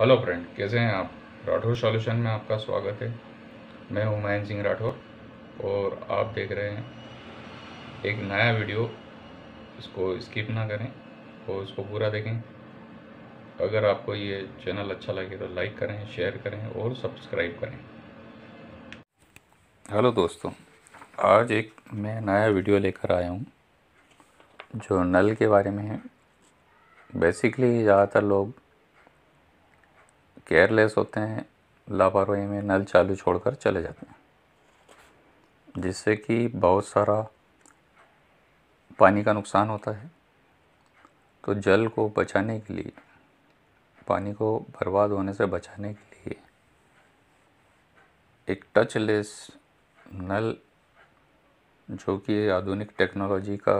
hello friend कैसे हैं आप राठौर सॉल्यूशन में आपका स्वागत है मैं हूं महेंद्र सिंह राठौर और आप देख रहे हैं एक नया वीडियो इसको स्किप ना करें और इसको पूरा देखें अगर आपको ये चैनल अच्छा लगे तो लाइक करें शेयर करें और सब्सक्राइब करें हेलो दोस्तों आज एक मैं नया वीडियो लेकर आया हूँ जो नल के बारे में है बेसिकली ज़्यादातर लोग केयरलेस होते हैं लापरवाही में नल चालू छोड़कर चले जाते हैं जिससे कि बहुत सारा पानी का नुकसान होता है तो जल को बचाने के लिए पानी को बर्बाद होने से बचाने के लिए एक टचलेस नल जो कि आधुनिक टेक्नोलॉजी का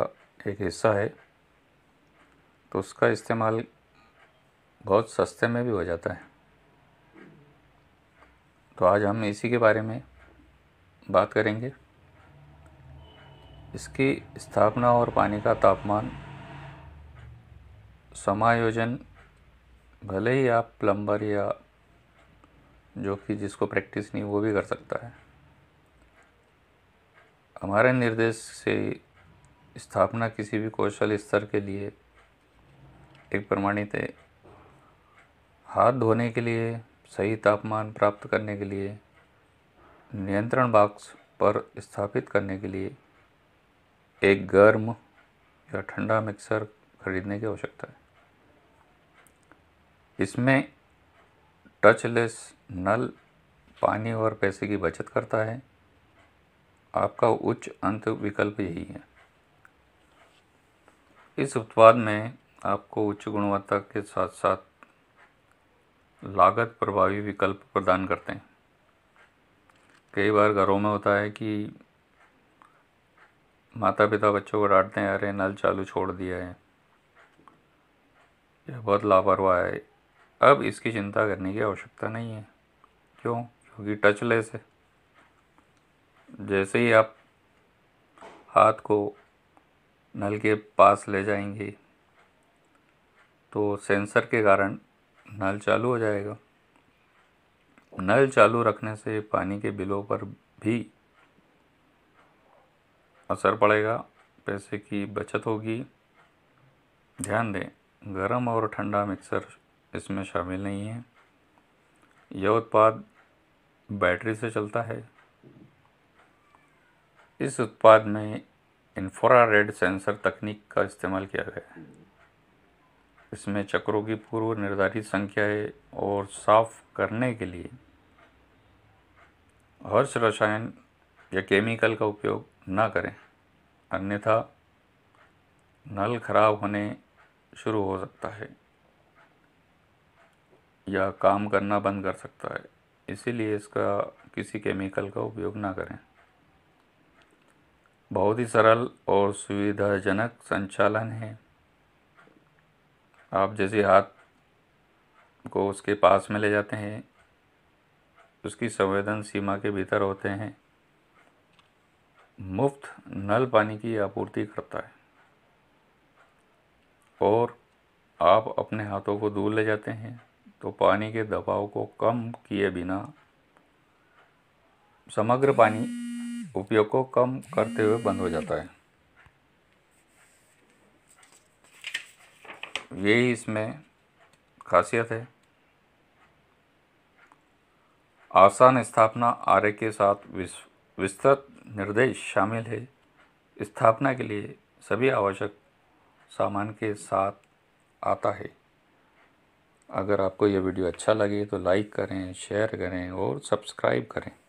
एक हिस्सा है तो उसका इस्तेमाल बहुत सस्ते में भी हो जाता है तो आज हम इसी के बारे में बात करेंगे इसकी स्थापना और पानी का तापमान समायोजन भले ही आप प्लम्बर या जो कि जिसको प्रैक्टिस नहीं वो भी कर सकता है हमारे निर्देश से स्थापना किसी भी कौशल स्तर के लिए एक प्रमाणित है हाथ धोने के लिए सही तापमान प्राप्त करने के लिए नियंत्रण बॉक्स पर स्थापित करने के लिए एक गर्म या ठंडा मिक्सर खरीदने की आवश्यकता है इसमें टचलेस नल पानी और पैसे की बचत करता है आपका उच्च अंत विकल्प यही है इस उत्पाद में आपको उच्च गुणवत्ता के साथ साथ लागत प्रभावी विकल्प प्रदान करते हैं कई बार घरों में होता है कि माता पिता बच्चों को डांटते हैं अरे नल चालू छोड़ दिया है यह बहुत लापरवाह है अब इसकी चिंता करने की आवश्यकता नहीं है क्यों क्योंकि टचलेस है जैसे ही आप हाथ को नल के पास ले जाएंगे तो सेंसर के कारण नल चालू हो जाएगा नल चालू रखने से पानी के बिलों पर भी असर पड़ेगा पैसे की बचत होगी ध्यान दें गर्म और ठंडा मिक्सर इसमें शामिल नहीं है यह उत्पाद बैटरी से चलता है इस उत्पाद में इंफ्रारेड सेंसर तकनीक का इस्तेमाल किया गया है इसमें चक्रों की पूर्व निर्धारित संख्या है और साफ करने के लिए हर्ष रसायन या केमिकल का उपयोग ना करें अन्यथा नल खराब होने शुरू हो सकता है या काम करना बंद कर सकता है इसीलिए इसका किसी केमिकल का उपयोग ना करें बहुत ही सरल और सुविधाजनक संचालन है आप जैसे हाथ को उसके पास में ले जाते हैं उसकी संवेदन सीमा के भीतर होते हैं मुफ्त नल पानी की आपूर्ति करता है और आप अपने हाथों को दूर ले जाते हैं तो पानी के दबाव को कम किए बिना समग्र पानी उपयोग को कम करते हुए बंद हो जाता है यही इसमें खासियत है आसान स्थापना आर्य के साथ विस्तृत निर्देश शामिल है स्थापना के लिए सभी आवश्यक सामान के साथ आता है अगर आपको यह वीडियो अच्छा लगे तो लाइक करें शेयर करें और सब्सक्राइब करें